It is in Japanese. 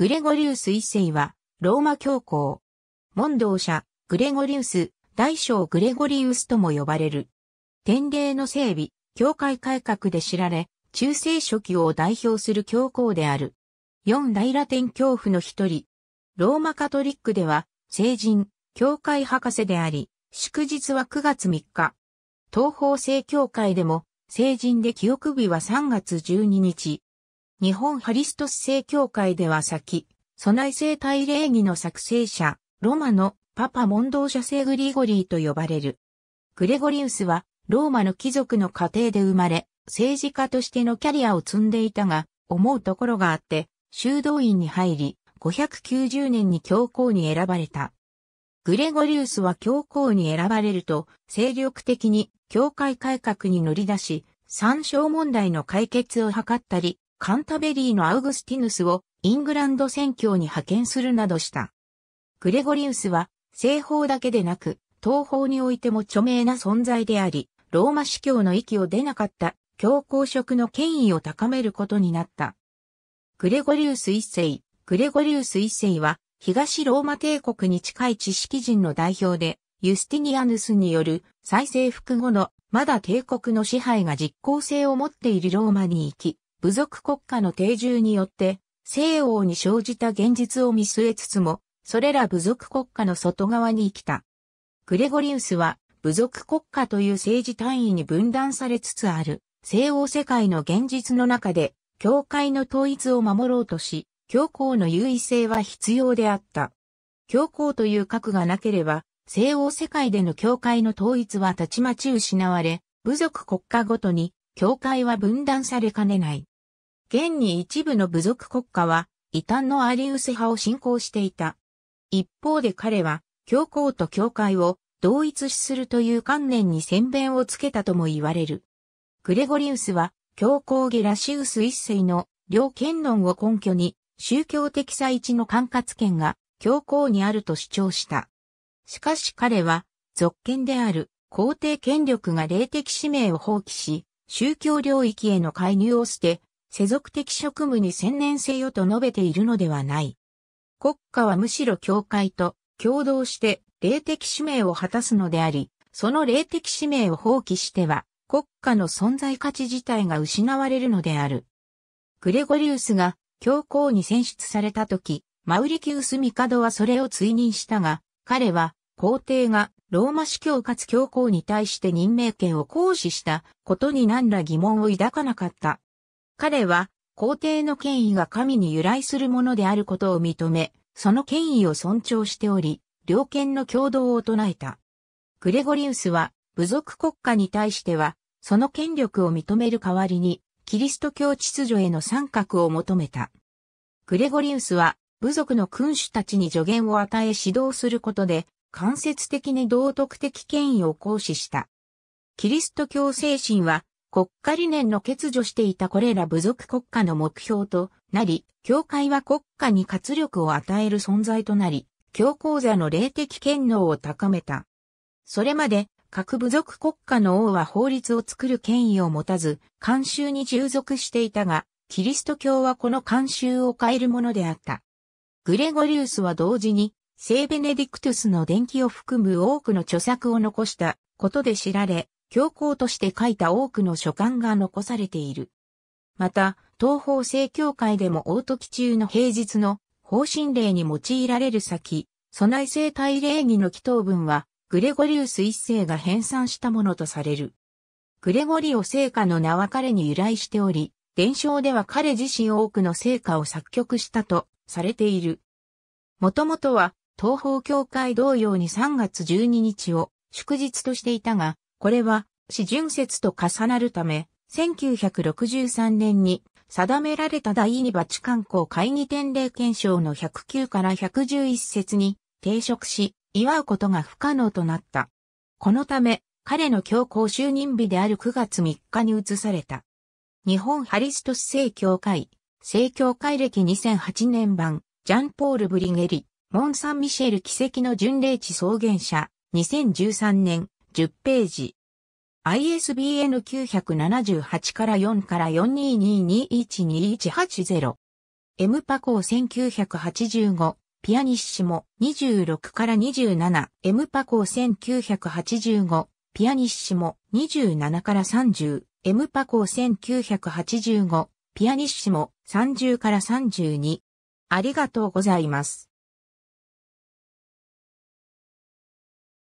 グレゴリウス一世は、ローマ教皇。問答者、グレゴリウス、大小グレゴリウスとも呼ばれる。典礼の整備、教会改革で知られ、中世初期を代表する教皇である。四大ラテン教父の一人。ローマカトリックでは、聖人、教会博士であり、祝日は9月3日。東方正教会でも、聖人で記憶日は3月12日。日本ハリストス聖教会では先、備え聖大礼儀の作成者、ロマのパパ問答者聖グリゴリーと呼ばれる。グレゴリウスは、ローマの貴族の家庭で生まれ、政治家としてのキャリアを積んでいたが、思うところがあって、修道院に入り、590年に教皇に選ばれた。グレゴリウスは教皇に選ばれると、精力的に教会改革に乗り出し、参照問題の解決を図ったり、カンタベリーのアウグスティヌスをイングランド宣教に派遣するなどした。グレゴリウスは西方だけでなく東方においても著名な存在であり、ローマ司教の域を出なかった教皇職の権威を高めることになった。グレゴリウス一世、グレゴリウス一世は東ローマ帝国に近い知識人の代表で、ユスティニアヌスによる再征服後のまだ帝国の支配が実効性を持っているローマに行き、部族国家の定住によって、西欧に生じた現実を見据えつつも、それら部族国家の外側に生きた。グレゴリウスは、部族国家という政治単位に分断されつつある、西欧世界の現実の中で、教会の統一を守ろうとし、教皇の優位性は必要であった。教皇という核がなければ、西欧世界での教会の統一はたちまち失われ、部族国家ごとに、教会は分断されかねない。現に一部の部族国家は、異端のアリウス派を信仰していた。一方で彼は、教皇と教会を同一視するという観念に先弁をつけたとも言われる。グレゴリウスは、教皇ゲラシウス一世の両権論を根拠に、宗教的最地の管轄権が教皇にあると主張した。しかし彼は、続権である皇帝権力が霊的使命を放棄し、宗教領域への介入を捨て、世俗的職務に専念せよと述べているのではない。国家はむしろ教会と共同して霊的使命を果たすのであり、その霊的使命を放棄しては国家の存在価値自体が失われるのである。グレゴリウスが教皇に選出された時、マウリキウス帝はそれを追認したが、彼は皇帝がローマ司教かつ教皇に対して任命権を行使したことに何ら疑問を抱かなかった。彼は、皇帝の権威が神に由来するものであることを認め、その権威を尊重しており、両権の共同を唱えた。グレゴリウスは、部族国家に対しては、その権力を認める代わりに、キリスト教秩序への参画を求めた。グレゴリウスは、部族の君主たちに助言を与え指導することで、間接的に道徳的権威を行使した。キリスト教精神は、国家理念の欠如していたこれら部族国家の目標となり、教会は国家に活力を与える存在となり、教皇座の霊的権能を高めた。それまで、各部族国家の王は法律を作る権威を持たず、慣習に従属していたが、キリスト教はこの慣習を変えるものであった。グレゴリウスは同時に、聖ベネディクトゥスの伝記を含む多くの著作を残したことで知られ、教皇として書いた多くの書簡が残されている。また、東方正教会でも大時中の平日の方針令に用いられる先、備え生体礼儀の祈祷文は、グレゴリウス一世が編纂したものとされる。グレゴリオ聖歌の名は彼に由来しており、伝承では彼自身多くの聖歌を作曲したとされている。もともとは、東方教会同様に3月12日を祝日としていたが、これは始順説と重なるため、1963年に定められた第2バチカン公会議典礼憲章の109から111節に抵触し、祝うことが不可能となった。このため、彼の教皇就任日である9月3日に移された。日本ハリストス正教会、正教会歴2008年版、ジャンポール・ブリゲリ、モン・サン・ミシェル奇跡の巡礼地草原者、2013年、10ページ。ISBN 978から4から4 2 2 2 1 2 1 8 0エムパコー1985、ピアニッシモ26から27、エムパコー1985、ピアニッシモ27から30、エムパコー1985、ピアニッシモ30から32。ありがとうございます。